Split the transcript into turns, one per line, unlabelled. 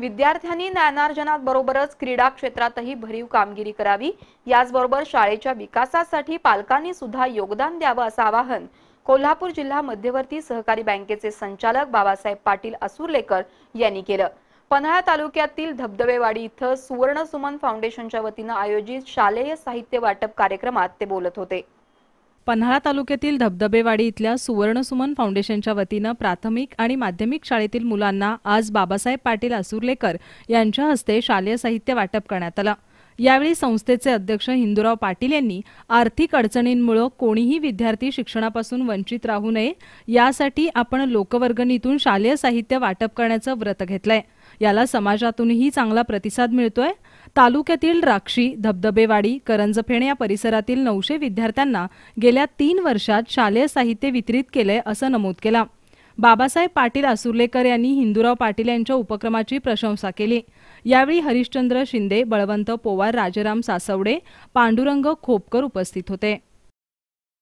विद्यार्थ्यांनी ज्ञानार्जनात बरोबरच क्रीडा क्षेत्रातही भरीव कामगिरी करावी याचबरोबर शाळेच्या विकासासाठी पालकांनी सुद्धा योगदान द्यावं असं आवाहन कोल्हापूर जिल्हा मध्यवर्ती सहकारी बँकेचे संचालक बाबासाहेब पाटील असुरलेकर यांनी केलं पन्हाळा तालुक्यातील धबधबेवाडी इथं सुवर्ण सुमन फाउंडेशनच्या वतीनं आयोजित शालेय साहित्य वाटप कार्यक्रमात ते बोलत होते
पन्हाळा तालुक्यातील धबधबेवाडी इथल्या सुवर्णसुमन फाउंडेशनच्या वतीनं प्राथमिक आणि माध्यमिक शाळेतील मुलांना आज बाबासाहेब पाटील असुर्लेकर यांच्या हस्ते शालेय साहित्य वाटप करण्यात आलं यावेळी संस्थेचे अध्यक्ष हिंदूराव पाटील यांनी आर्थिक अडचणींमुळे कोणीही विद्यार्थी शिक्षणापासून वंचित राहू नये यासाठी आपण लोकवर्गणीतून शालेय साहित्य वाटप करण्याचं व्रत घेतलंय याला समाजातूनही चांगला प्रतिसाद मिळतोय तालुक्यातील राक्षी धबधबेवाडी करंजफेण या परिसरातील नऊशे विद्यार्थ्यांना गेल्या तीन वर्षात शालेय साहित्य वितरित केलंय असं नमूद केलं बाबासाहेब पाटील आसुर्लेकर यांनी हिंदूराव पाटील यांच्या उपक्रमाची प्रशंसा केली यावेळी हरिश्चंद्र शिंदे बळवंत पोवार राजाराम सासवडे पांडुरंग खोपकर उपस्थित होते